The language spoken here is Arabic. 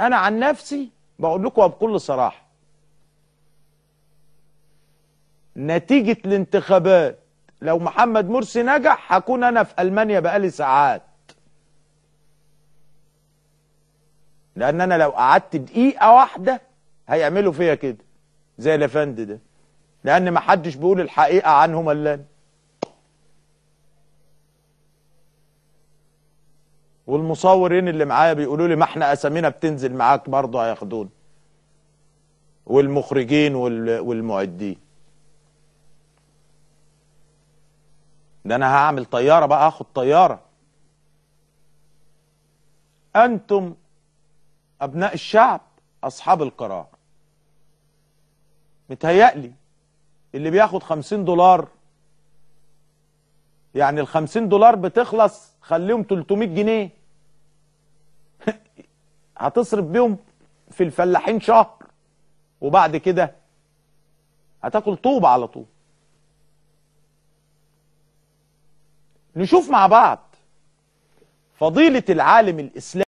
أنا عن نفسي بقول لكم بكل صراحة نتيجة الانتخابات لو محمد مرسي نجح هكون أنا في ألمانيا بقالي ساعات لأن أنا لو قعدت دقيقة واحدة هيعملوا فيا كده زي الأفند ده لأن محدش بيقول الحقيقة عنهم إلا أنا والمصورين اللي معايا بيقولوا لي ما احنا اسامينا بتنزل معاك برضه هياخدون والمخرجين والمعدين ده انا هعمل طياره بقى اخد طياره انتم ابناء الشعب اصحاب القرار متهيألي اللي بياخد 50 دولار يعني ال 50 دولار بتخلص خليهم 300 جنيه هتصرف بيهم في الفلاحين شهر وبعد كده هتاكل طوبة على طول نشوف مع بعض فضيلة العالم الإسلامي